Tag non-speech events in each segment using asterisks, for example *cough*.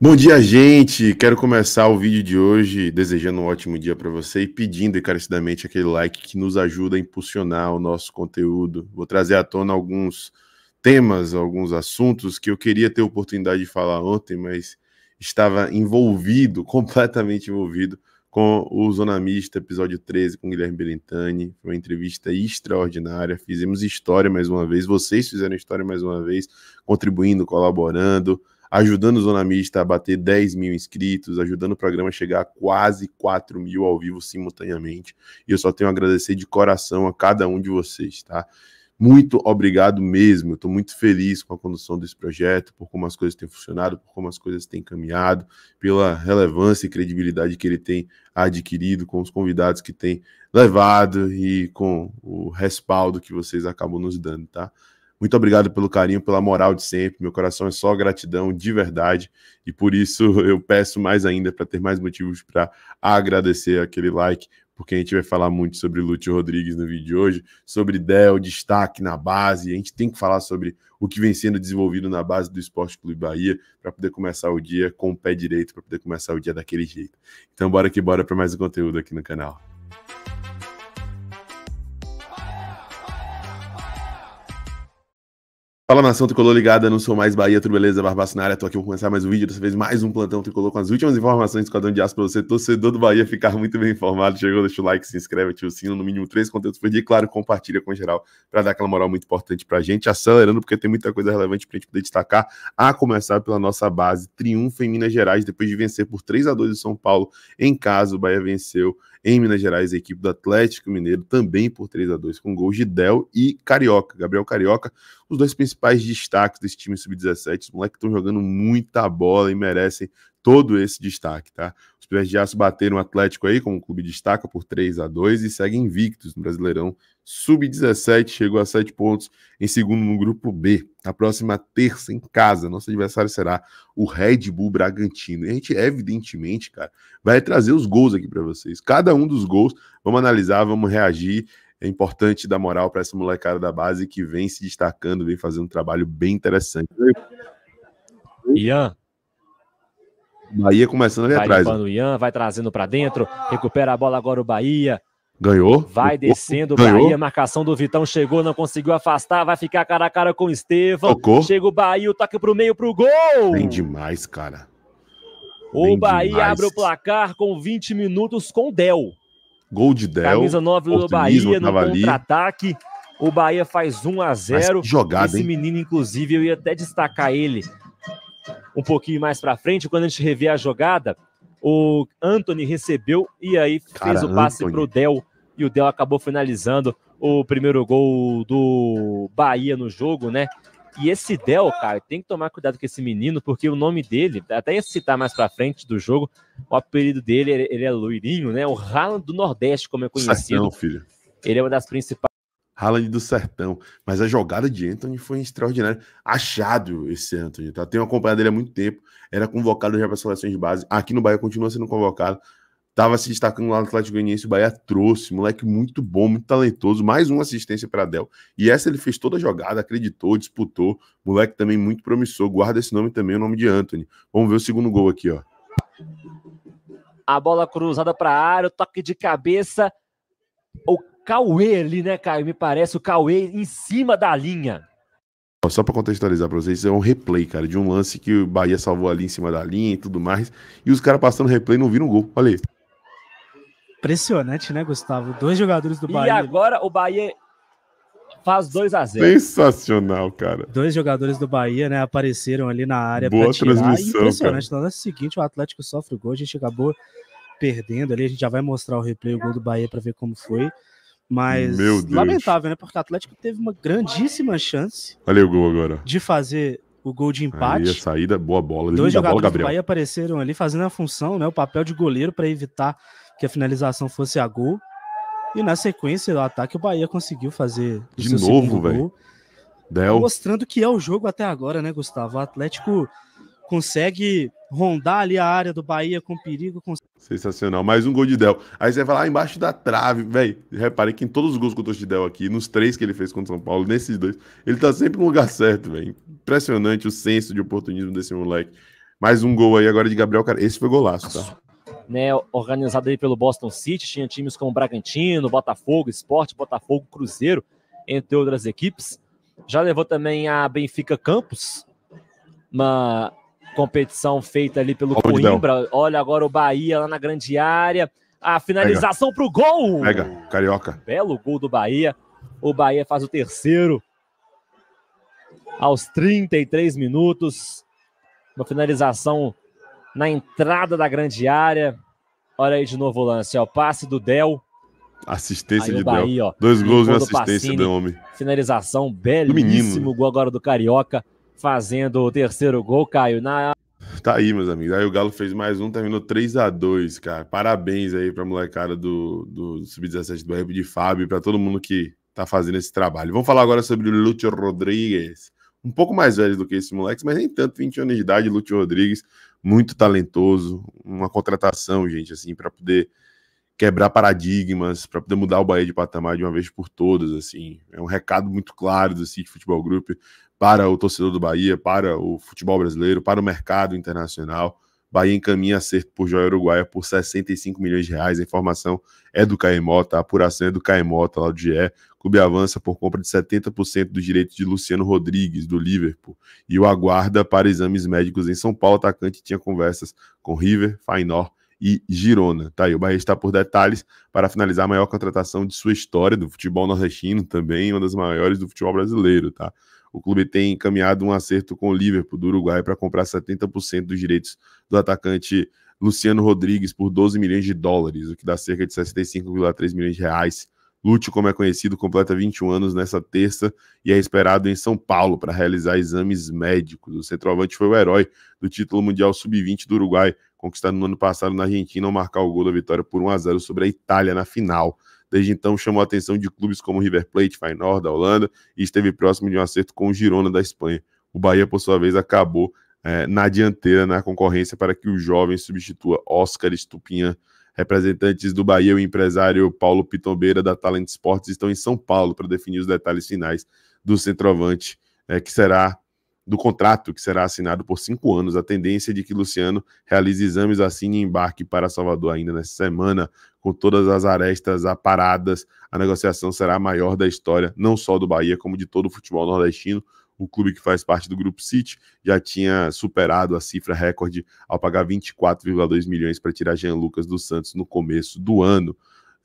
Bom dia, gente. Quero começar o vídeo de hoje desejando um ótimo dia para você e pedindo encarecidamente aquele like que nos ajuda a impulsionar o nosso conteúdo. Vou trazer à tona alguns temas, alguns assuntos que eu queria ter oportunidade de falar ontem, mas estava envolvido, *laughs* completamente envolvido com o Zonamista, episódio 13, com Guilherme Belintani. Foi uma entrevista extraordinária. Fizemos história mais uma vez, vocês fizeram história mais uma vez, contribuindo, colaborando ajudando o Zona Mista a bater 10 mil inscritos, ajudando o programa a chegar a quase 4 mil ao vivo simultaneamente. E eu só tenho a agradecer de coração a cada um de vocês, tá? Muito obrigado mesmo. Eu Estou muito feliz com a condução desse projeto, por como as coisas têm funcionado, por como as coisas têm caminhado, pela relevância e credibilidade que ele tem adquirido, com os convidados que tem levado e com o respaldo que vocês acabam nos dando, tá? Muito obrigado pelo carinho, pela moral de sempre. Meu coração é só gratidão de verdade e por isso *laughs* eu peço mais ainda para ter mais motivos para agradecer aquele like, porque a gente vai falar muito sobre Lúcio Rodrigues no vídeo de hoje, sobre Dell, destaque na base. A gente tem que falar sobre o que vem sendo desenvolvido na base do Esporte Clube Bahia para poder começar o dia com o pé direito, para poder começar o dia daquele jeito. Então, bora que bora para mais um conteúdo aqui no canal. Fala nação tricolor ligada, não sou mais Bahia, tudo beleza? Barbaço na área, tô aqui para começar mais um vídeo, dessa vez mais um plantão tricolor com as últimas informações do Esquadrão de Aço para você, torcedor do Bahia, ficar muito bem informado. Chegou, deixa o like, se inscreve, ativa o sino, no mínimo três conteúdos por dia e, claro, compartilha com geral para dar aquela moral muito importante pra gente, acelerando porque tem muita coisa relevante pra gente poder destacar, a começar pela nossa base, triunfo em Minas Gerais, depois de vencer por 3 a 2 o São Paulo em casa, o Bahia venceu em Minas Gerais, a equipe do Atlético Mineiro também por 3 a 2 com gols de Del e Carioca. Gabriel Carioca, os dois principais destaques desse time sub-17. Os moleques estão jogando muita bola e merecem todo esse destaque, tá? Os Verdes bateram o Atlético aí, como o clube destaca, por 3 a 2 e segue invictos no Brasileirão. Sub-17 chegou a 7 pontos em segundo no grupo B. Na próxima terça, em casa, nosso adversário será o Red Bull Bragantino. E a gente, evidentemente, cara, vai trazer os gols aqui para vocês. Cada um dos gols, vamos analisar, vamos reagir. É importante dar moral para essa molecada da base que vem se destacando, vem fazendo um trabalho bem interessante. Ian, Bahia começando ali vai atrás. Vai o Ian, vai trazendo para dentro, recupera a bola agora o Bahia. Ganhou. Vai descendo o Bahia, marcação do Vitão chegou, não conseguiu afastar, vai ficar cara a cara com o Estevão. Tocou. Chega o Bahia, o toque pro meio pro gol. Bem demais, cara. Bem o Bahia demais. abre o placar com 20 minutos com Del. Gol de Del. Camisa 9 do Bahia no contra-ataque. O Bahia faz 1 a 0. que jogada, Esse hein? menino inclusive eu ia até destacar ele um pouquinho mais para frente, quando a gente revê a jogada, o Anthony recebeu e aí Cara, fez o passe para o Del e o Del acabou finalizando o primeiro gol do Bahia no jogo, né? E esse Del, cara, tem que tomar cuidado com esse menino, porque o nome dele, até ia citar mais pra frente do jogo, o apelido dele, ele é loirinho, né? O Haaland do Nordeste, como é conhecido. Não, filho. Ele é uma das principais Haaland do Sertão. Mas a jogada de Anthony foi extraordinária. Achado esse Anthony, tá? Tenho acompanhado ele há muito tempo. Era convocado já para seleções de base. Aqui no Bahia continua sendo convocado. Tava se destacando lá no Atlético Goianiense. O Bahia trouxe. Moleque muito bom, muito talentoso. Mais uma assistência para Del. E essa ele fez toda a jogada, acreditou, disputou. Moleque também muito promissor. Guarda esse nome também, o nome de Anthony. Vamos ver o segundo gol aqui, ó. A bola cruzada para a área, o toque de cabeça. O Cauê ali, né, Caio? Me parece o Cauê em cima da linha. Só para contextualizar para vocês, é um replay, cara, de um lance que o Bahia salvou ali em cima da linha e tudo mais. E os caras passando replay não viram o gol. Olha aí. Impressionante, né, Gustavo? Dois jogadores do Bahia. E agora o Bahia faz 2 a 0 Sensacional, cara. Dois jogadores do Bahia, né, apareceram ali na área Boa tirar. Transmissão, Impressionante. Cara. na seguinte, o Atlético sofre o gol, a gente acabou perdendo ali. A gente já vai mostrar o replay, o gol do Bahia para ver como foi. Mas lamentável, né? Porque o Atlético teve uma grandíssima chance. Olha o gol agora. De fazer o gol de empate. Aí a saída, boa bola. Dois jogadores bola, do Bahia apareceram ali fazendo a função, né? O papel de goleiro para evitar que a finalização fosse a gol. E na sequência do ataque, o Bahia conseguiu fazer de novo, velho. Del... Mostrando que é o jogo até agora, né, Gustavo? O Atlético consegue rondar ali a área do Bahia com perigo. Com... Sensacional, mais um gol de Del. Aí você vai falar embaixo da trave, velho. Reparei que em todos os gols contra o de Del aqui, nos três que ele fez contra o São Paulo, nesses dois, ele tá sempre no lugar certo, velho. Impressionante o senso de oportunismo desse moleque. Mais um gol aí agora de Gabriel Cara. Esse foi golaço, tá? Né, organizado aí pelo Boston City, tinha times como Bragantino, Botafogo, Esporte, Botafogo, Cruzeiro, entre outras equipes. Já levou também a Benfica Campos, uma competição feita ali pelo Coimbra. Olha agora o Bahia lá na grande área. A finalização para o gol. Pega, Carioca. Belo gol do Bahia. O Bahia faz o terceiro aos 33 minutos. Uma finalização na entrada da grande área. Olha aí de novo o lance, ó. Passe do Del. Assistência aí de Bahia, Del. Ó, Dois gols e assistência do, do homem. Finalização belíssimo. Do menino. Gol agora do Carioca fazendo o terceiro gol, Caio. Na... Tá aí, meus amigos. Aí o Galo fez mais um, terminou 3 a 2 cara. Parabéns aí pra molecada do, do Sub-17 do Rap de Fábio, pra todo mundo que tá fazendo esse trabalho. Vamos falar agora sobre o Lúcio Rodrigues. Um pouco mais velho do que esse moleque, mas nem tanto, 20 anos de idade, Lúcio Rodrigues, muito talentoso, uma contratação, gente, assim, para poder quebrar paradigmas, para poder mudar o Bahia de patamar de uma vez por todas, assim. É um recado muito claro do City Futebol Group para o torcedor do Bahia, para o futebol brasileiro, para o mercado internacional. Bahia encaminha acerto por Joia Uruguaia por 65 milhões de reais. A informação é do Caemota, a apuração é do Caemota, lá do GE. O clube avança por compra de 70% dos direitos de Luciano Rodrigues, do Liverpool, e o aguarda para exames médicos em São Paulo. atacante tinha conversas com River, Fainor e Girona. Tá aí, o Bahia está por detalhes para finalizar a maior contratação de sua história do futebol nordestino, também uma das maiores do futebol brasileiro, tá? o clube tem encaminhado um acerto com o Liverpool do Uruguai para comprar 70% dos direitos do atacante Luciano Rodrigues por 12 milhões de dólares, o que dá cerca de 65,3 milhões de reais. Lúcio, como é conhecido, completa 21 anos nessa terça e é esperado em São Paulo para realizar exames médicos. O centroavante foi o herói do título mundial sub-20 do Uruguai, conquistado no ano passado na Argentina ao marcar o gol da vitória por 1 a 0 sobre a Itália na final. Desde então, chamou a atenção de clubes como River Plate, Feyenoord da Holanda e esteve próximo de um acerto com o Girona da Espanha. O Bahia, por sua vez, acabou é, na dianteira na concorrência para que o jovem substitua Oscar Estupinha. Representantes do Bahia e o empresário Paulo Pitombeira da Talent Sports estão em São Paulo para definir os detalhes finais do centroavante, é, que será do contrato que será assinado por cinco anos. A tendência é de que Luciano realize exames, assim e embarque para Salvador ainda nesta semana. Com todas as arestas aparadas, a negociação será a maior da história, não só do Bahia, como de todo o futebol nordestino. O clube que faz parte do Grupo City já tinha superado a cifra recorde ao pagar 24,2 milhões para tirar Jean Lucas dos Santos no começo do ano.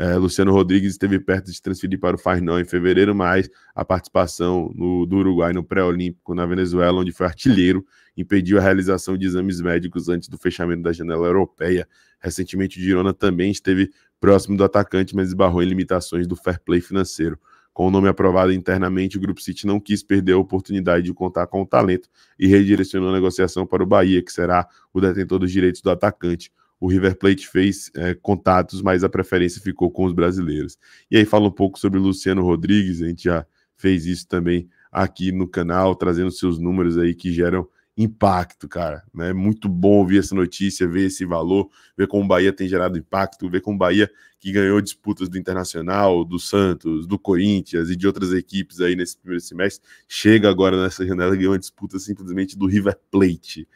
É, Luciano Rodrigues esteve perto de transferir para o Farnão em fevereiro, mas a participação no, do Uruguai no pré-olímpico na Venezuela, onde foi artilheiro, impediu a realização de exames médicos antes do fechamento da janela europeia. Recentemente, o Girona também esteve próximo do atacante, mas esbarrou em limitações do fair play financeiro. Com o nome aprovado internamente, o Grupo City não quis perder a oportunidade de contar com o talento e redirecionou a negociação para o Bahia, que será o detentor dos direitos do atacante o River Plate fez é, contatos, mas a preferência ficou com os brasileiros. E aí fala um pouco sobre Luciano Rodrigues, a gente já fez isso também aqui no canal, trazendo seus números aí que geram impacto, cara. É né? muito bom ouvir essa notícia, ver esse valor, ver como o Bahia tem gerado impacto, ver como o Bahia que ganhou disputas do Internacional, do Santos, do Corinthians e de outras equipes aí nesse primeiro semestre, chega agora nessa janela e ganhou uma disputa simplesmente do River Plate,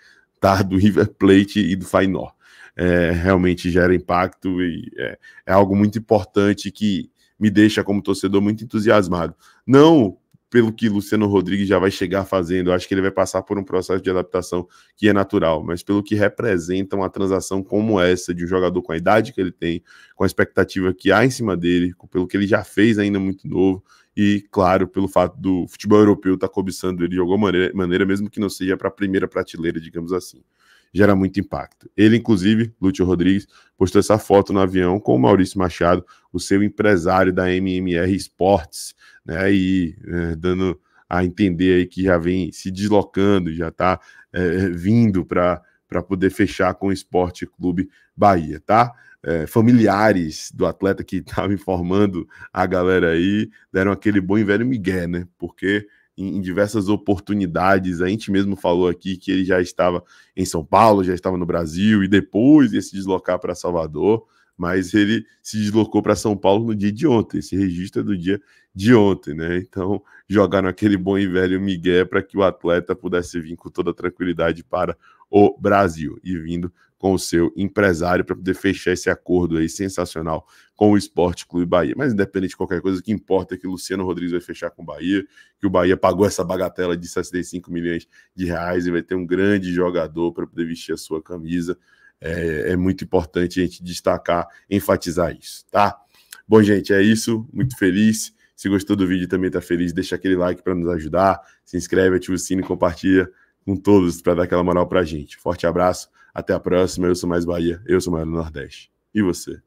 tá? Do River Plate e do Feyenoord é, realmente gera impacto e é, é algo muito importante que me deixa como torcedor muito entusiasmado. Não pelo que Luciano Rodrigues já vai chegar fazendo. acho que ele vai passar por um processo de adaptação que é natural, mas pelo que representa uma transação como essa de um jogador com a idade que ele tem, com a expectativa que há em cima dele, pelo que ele já fez ainda muito novo e, claro, pelo fato do futebol europeu estar tá cobiçando ele de alguma maneira, maneira mesmo que não seja para a primeira prateleira, digamos assim gera muito impacto. Ele, inclusive, Lúcio Rodrigues, postou essa foto no avião com o Maurício Machado, o seu empresário da MMR Esportes, né? E é, dando a entender aí que já vem se deslocando, já está é, vindo para poder fechar com o Esporte Clube Bahia, tá? É, familiares do atleta que estava *laughs* informando a galera aí deram aquele bom e velho migué, né? Porque em, diversas oportunidades. A gente mesmo falou aqui que ele já estava em São Paulo, já estava no Brasil e depois ia se deslocar para Salvador, mas ele se deslocou para São Paulo no dia de ontem. Esse registro é do dia de ontem, né? Então jogaram aquele bom e velho Miguel para que o atleta pudesse vir com toda tranquilidade para o Brasil e vindo com o seu empresário para poder fechar esse acordo aí sensacional com o Esporte Clube Bahia. Mas independente de qualquer coisa, o que importa é que o Luciano Rodrigues vai fechar com o Bahia, que o Bahia pagou essa bagatela de 65 milhões de reais e vai ter um grande jogador para poder vestir a sua camisa. É, é muito importante a gente destacar, enfatizar isso, tá? Bom, gente, é isso. Muito feliz. Se gostou do vídeo também tá feliz, deixa aquele like para nos ajudar, se inscreve, ativa o sino, compartilha com todos para dar aquela moral para gente. Forte abraço, até a próxima. Eu sou mais Bahia, eu sou mais do Nordeste. E você?